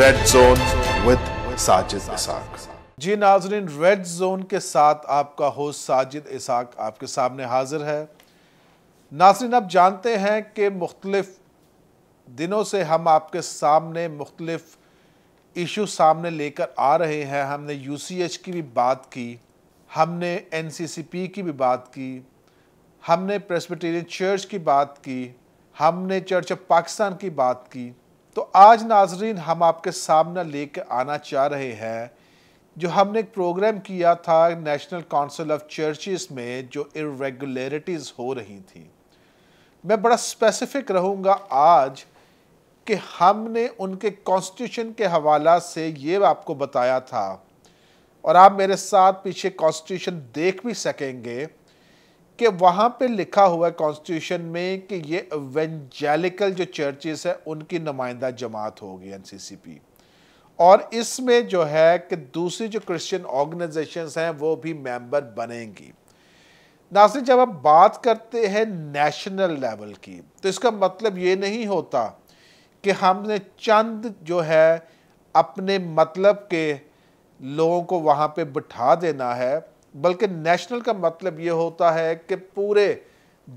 Red zone with Sajid Ishaq ji नाजरीन red zone के साथ आपका होस्ट साजिद इसाक आपके सामने हाजिर है नाजरीन आप जानते हैं कि मुख्तलिफ दिनों से हम आपके सामने मुख्तलिफ इशू सामने लेकर आ रहे हैं हमने यू सी एच की भी बात की हमने एन सी सी पी की भी बात की हमने प्रेसबिटेरियन चर्च की बात की हमने चर्च ऑफ पाकिस्तान की बात की तो आज नाजरीन हम आपके सामने कर आना चाह रहे हैं जो हमने एक प्रोग्राम किया था नेशनल काउंसिल ऑफ चर्चेस में जो इरेगुलरिटीज़ हो रही थी मैं बड़ा स्पेसिफिक रहूँगा आज कि हमने उनके कॉन्स्टिट्यूशन के हवाला से ये आपको बताया था और आप मेरे साथ पीछे कॉन्स्टिट्यूशन देख भी सकेंगे कि वहाँ पे लिखा हुआ है कॉन्स्टिट्यूशन में कि ये वेंजेलिकल जो चर्चेस है उनकी नुमाइंदा जमात होगी एनसीसीपी और इसमें जो है कि दूसरी जो क्रिश्चियन ऑर्गेनाइजेशंस हैं वो भी मेंबर बनेंगी नासिर जब आप बात करते हैं नेशनल लेवल की तो इसका मतलब ये नहीं होता कि हमने चंद जो है अपने मतलब के लोगों को वहाँ पर बिठा देना है बल्कि नेशनल का मतलब ये होता है कि पूरे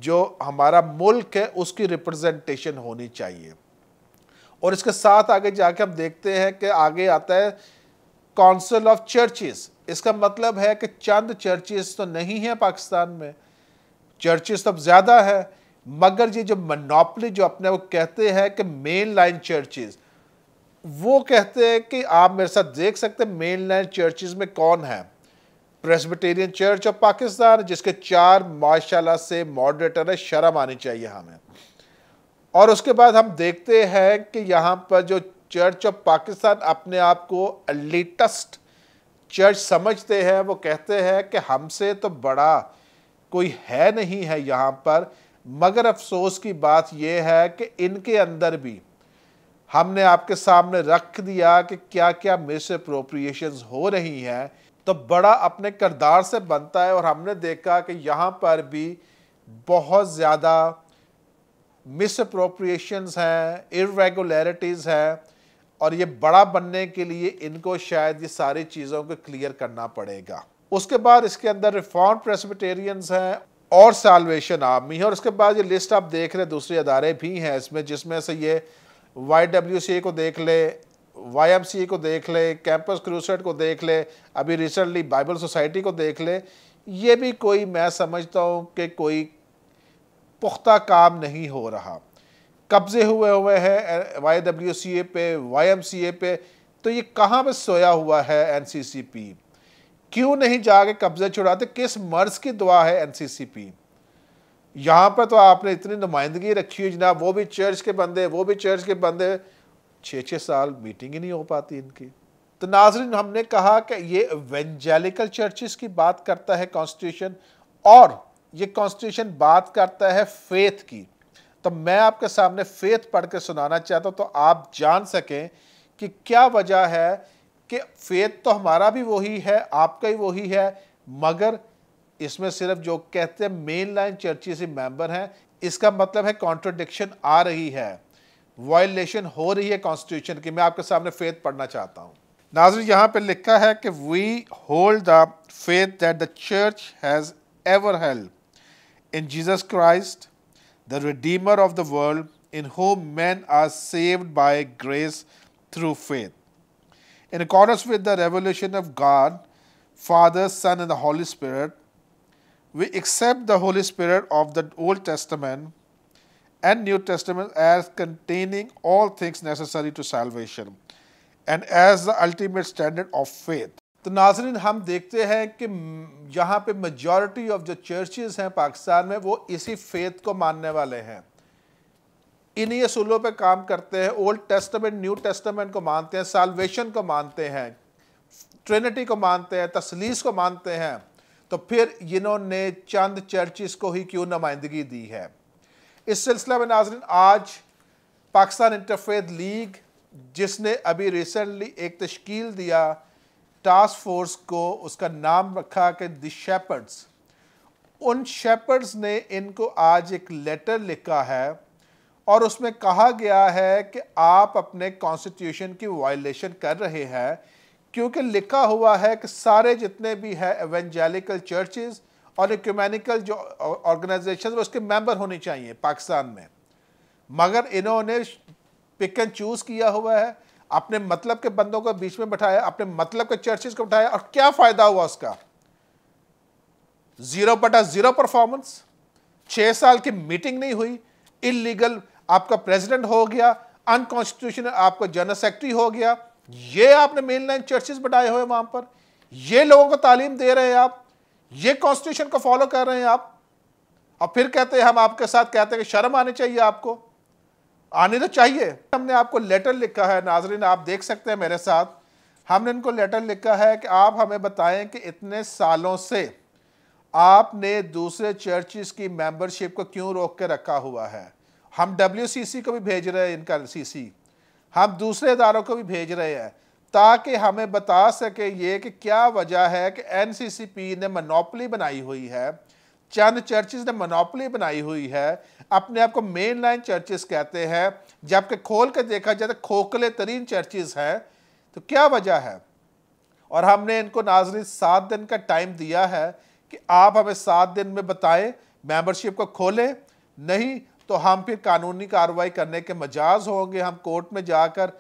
जो हमारा मुल्क है उसकी रिप्रेजेंटेशन होनी चाहिए और इसके साथ आगे जाके हम देखते हैं कि आगे आता है काउंसिल ऑफ चर्चेस इसका मतलब है कि चंद चर्चेस तो नहीं है पाकिस्तान में चर्चेस तो ज़्यादा है मगर ये जो मनोपली जो अपने वो कहते हैं कि मेन लाइन चर्चेस वो कहते हैं कि आप मेरे साथ देख सकते हैं मेन लाइन चर्चेस में कौन है प्रेसबिटेरियन चर्च ऑफ पाकिस्तान जिसके चार माशाला से मॉडरेटर है शर्म आनी चाहिए हमें और उसके बाद हम देखते हैं कि यहाँ पर जो चर्च ऑफ पाकिस्तान अपने आप को लेटेस्ट चर्च समझते हैं वो कहते हैं कि हमसे तो बड़ा कोई है नहीं है यहाँ पर मगर अफसोस की बात यह है कि इनके अंदर भी हमने आपके सामने रख दिया कि क्या क्या मिस अप्रोप्रिएशन हो रही हैं तो बड़ा अपने किरदार से बनता है और हमने देखा कि यहाँ पर भी बहुत ज़्यादा मिस अप्रोप्रिएशन हैं इरेगुलरिटीज़ हैं और ये बड़ा बनने के लिए इनको शायद ये सारी चीज़ों को क्लियर करना पड़ेगा उसके बाद इसके अंदर रिफॉर्म प्रेसबिटेरियंस हैं और सालवेशन आर्मी है और उसके बाद ये लिस्ट आप देख रहे दूसरे अदारे भी हैं इसमें जिसमें से ये वाई डब्ल्यू सी को देख ले वाई को देख ले कैंपस क्रूसेट को देख ले अभी रिसेंटली बाइबल सोसाइटी को देख ले ये भी कोई मैं समझता हूँ कि कोई पुख्ता काम नहीं हो रहा कब्ज़े हुए हुए हैं वाई डब्ल्यू सी ए पे वाई एम सी ए पे तो ये कहाँ पे सोया हुआ है एन सी सी पी क्यों नहीं जाके कब्ज़े छुड़ाते किस मर्ज़ की दुआ है एन सी सी पी यहाँ पर तो आपने इतनी नुमाइंदगी रखी हुई जनाब वो भी चर्च के बंदे वो भी चर्च के बंदे छः छः साल मीटिंग ही नहीं हो पाती इनकी तो नाजरीन हमने कहा कि ये वेंजेलिकल चर्चेस की बात करता है कॉन्स्टिट्यूशन और ये कॉन्स्टिट्यूशन बात करता है फेथ की तो मैं आपके सामने फेथ पढ़ के सुनाना चाहता हूँ तो आप जान सकें कि क्या वजह है कि फेथ तो हमारा भी वही है आपका ही वही है मगर इसमें सिर्फ जो कहते हैं मेन लाइन चर्चिस से मेंबर हैं इसका मतलब है कॉन्ट्रोडिक्शन आ रही है वायलेशन हो रही है कॉन्स्टिट्यूशन की मैं आपके सामने फेथ पढ़ना चाहता हूँ नाजर यहाँ पे लिखा है कि we hold the faith that the church has ever held in Jesus Christ the redeemer of the world in whom man are saved by grace through faith in accordance with the revolution of God Father, Son, and the Holy Spirit, we accept the Holy Spirit of the Old Testament and New Testament as containing all things necessary to salvation and as the ultimate standard of faith. तो नाजरीन हम देखते हैं कि यहाँ पे majority of जो churches हैं पाकिस्तान में वो इसी फेथ को मानने वाले हैं इन्हीं असूलों पे काम करते हैं ओल्ड टेस्टमेंट न्यू टेस्टमेंट को मानते हैं सालवेशन को मानते हैं ट्रिनिटी को मानते हैं तसलीस को मानते हैं तो फिर इन्होंने चंद चर्चिस को ही क्यों नुमाइंदगी दी है इस सिलसिला में नाजरन आज पाकिस्तान इंटरफेद लीग जिसने अभी रिसेंटली एक तश्कील दिया टास्क फोर्स को उसका नाम रखा कि द शेपर्ड्स उन शेपर्ड्स ने इनको आज एक लेटर लिखा है और उसमें कहा गया है कि आप अपने कॉन्स्टिट्यूशन की वायलेशन कर रहे हैं क्योंकि लिखा हुआ है कि सारे जितने भी है एवेंजेलिकल चर्चेज़ और इक्यूमेनिकल जो ऑर्गेनाइजेशन उसके मेंबर होने चाहिए पाकिस्तान में मगर इन्होंने पिक एंड चूज किया हुआ है अपने मतलब के बंदों को बीच में बैठाया अपने मतलब के चर्चेज को बैठाया और क्या फायदा हुआ उसका जीरो बटा जीरो परफॉर्मेंस छह साल की मीटिंग नहीं हुई इलीगल आपका प्रेसिडेंट हो गया अनकॉन्स्टिट्यूशनल आपका जनरल सेक्रेटरी हो गया ये आपने मेन लाइन चर्चेज बढ़ाए हुए वहां पर ये लोगों को तालीम दे रहे हैं आप ये कॉन्स्टिट्यूशन को फॉलो कर रहे हैं आप और फिर कहते हैं हम आपके साथ कहते हैं कि शर्म आनी चाहिए आपको आने तो चाहिए हमने आपको लेटर लिखा है नाजरीन आप देख सकते हैं मेरे साथ हमने इनको लेटर लिखा है कि आप हमें बताएं कि इतने सालों से आपने दूसरे चर्चिस की मेंबरशिप को क्यों रोक के रखा हुआ है हम डब्ल्यू को भी भेज रहे हैं इनका सी हम दूसरे इदारों को भी भेज रहे हैं ताकि हमें बता सके ये कि क्या वजह है कि एनसीसीपी ने मनोपली बनाई हुई है चंद चर्चेज ने मनोपली बनाई हुई है अपने आप को मेन लाइन चर्चेज कहते हैं जबकि खोल कर देखा जाए तो खोखले तरीन चर्चेज हैं तो क्या वजह है और हमने इनको नाजरी सात दिन का टाइम दिया है कि आप हमें सात दिन में बताएं मेंबरशिप को खोलें नहीं तो हम फिर कानूनी कार्रवाई करने के मजाज होंगे हम कोर्ट में जाकर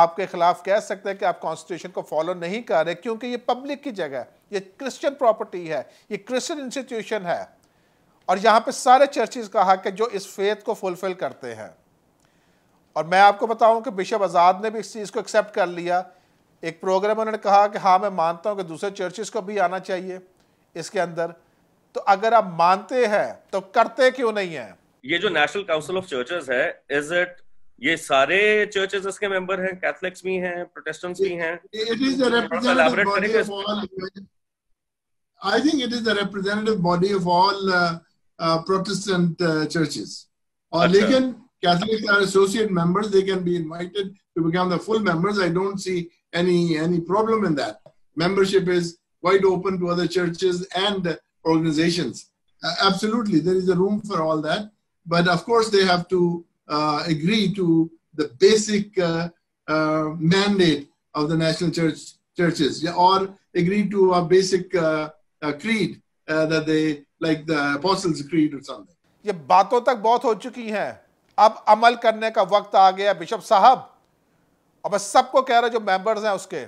आपके खिलाफ कह सकते हैं कि आप कॉन्स्टिट्यूशन को फॉलो नहीं कर रहे क्योंकि ये पब्लिक की जगह है ये क्रिश्चियन प्रॉपर्टी है ये क्रिश्चियन इंस्टीट्यूशन है और यहाँ पे सारे चर्चेज कहा कि जो इस फेथ को फुलफिल करते हैं और मैं आपको बताऊं कि बिशप आज़ाद ने भी इस चीज़ को एक्सेप्ट कर लिया एक प्रोग्राम उन्होंने कहा कि हाँ मैं मानता हूँ कि दूसरे चर्चेज को भी आना चाहिए इसके अंदर तो अगर आप मानते हैं तो करते क्यों नहीं है ये जो नेशनल काउंसिल ऑफ चर्चेज है इज इट ये सारे चर्चेस इसके मेंबर हैं कैथलिक्स भी हैं प्रोटेस्टेंट्स भी हैं it is the representative body of all I think it is the representative body of all Catholics are associate members. They can be invited to become the full members. I don't see any any problem in that. Membership is quite open to other churches and organizations. absolutely, there is a room for all that. But of course, they have to uh, agree to the basic uh, uh, mandate of the national church churches or agree to a basic uh, uh, creed uh, that they like the apostles creed or something ye baaton tak bahut ho chuki हैं ab amal karne ka waqt aa gaya bishop sahab ab मैं सबको कह रहा जो members हैं उसके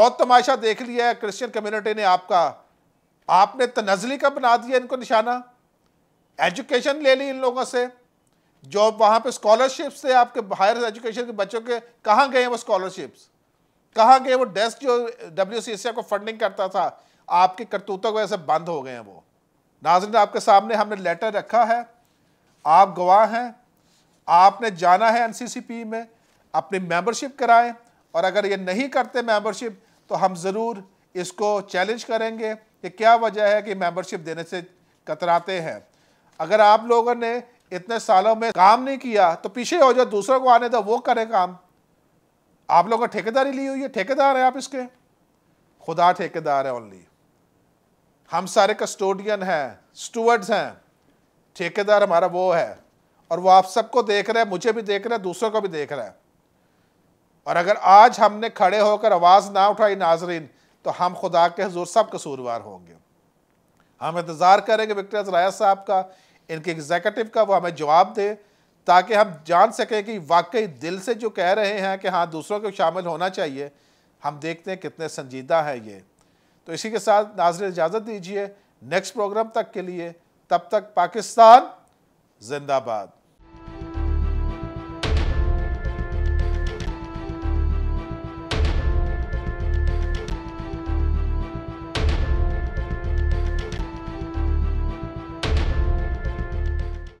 बहुत तमाशा देख लिया है क्रिश्चियन कम्युनिटी ने आपका आपने तनजली का बना दिया इनको निशाना एजुकेशन ले ली इन लोगों से जो वहाँ पे स्कॉलरशिप्स थे आपके हायर एजुकेशन के बच्चों के कहाँ गए वो स्कॉलरशिप्स कहाँ गए वो डेस्क जो डब्ल्यू सी को फंडिंग करता था आपके करतूतों को से बंद हो गए हैं वो नाजरन आपके सामने हमने लेटर रखा है आप गवाह हैं आपने जाना है एन में अपनी मेंबरशिप कराएं और अगर ये नहीं करते मेंबरशिप तो हम ज़रूर इसको चैलेंज करेंगे कि क्या वजह है कि मेम्बरशिप देने से कतराते हैं अगर आप लोगों ने इतने सालों में काम नहीं किया तो पीछे हो जाओ दूसरों को आने दो वो करे काम आप लोगों का ठेकेदारी ली हुई है ठेकेदार है आप इसके खुदा ठेकेदार है ओनली हम सारे कस्टोडियन हैं स्टूवर्ड्स हैं ठेकेदार हमारा वो है और वो आप सबको देख रहे हैं मुझे भी देख रहे हैं दूसरों को भी देख रहे हैं और अगर आज हमने खड़े होकर आवाज़ ना उठाई नाजरीन तो हम खुदा के हजूर सब कसूरवार होंगे हम इंतज़ार करेंगे विक्टर राय साहब का इनके एग्जीक्यूटिव का वो हमें जवाब दे ताकि हम जान सकें कि वाकई दिल से जो कह रहे हैं कि हाँ दूसरों को शामिल होना चाहिए हम देखते हैं कितने संजीदा है ये तो इसी के साथ नाजर इजाज़त दीजिए नेक्स्ट प्रोग्राम तक के लिए तब तक पाकिस्तान जिंदाबाद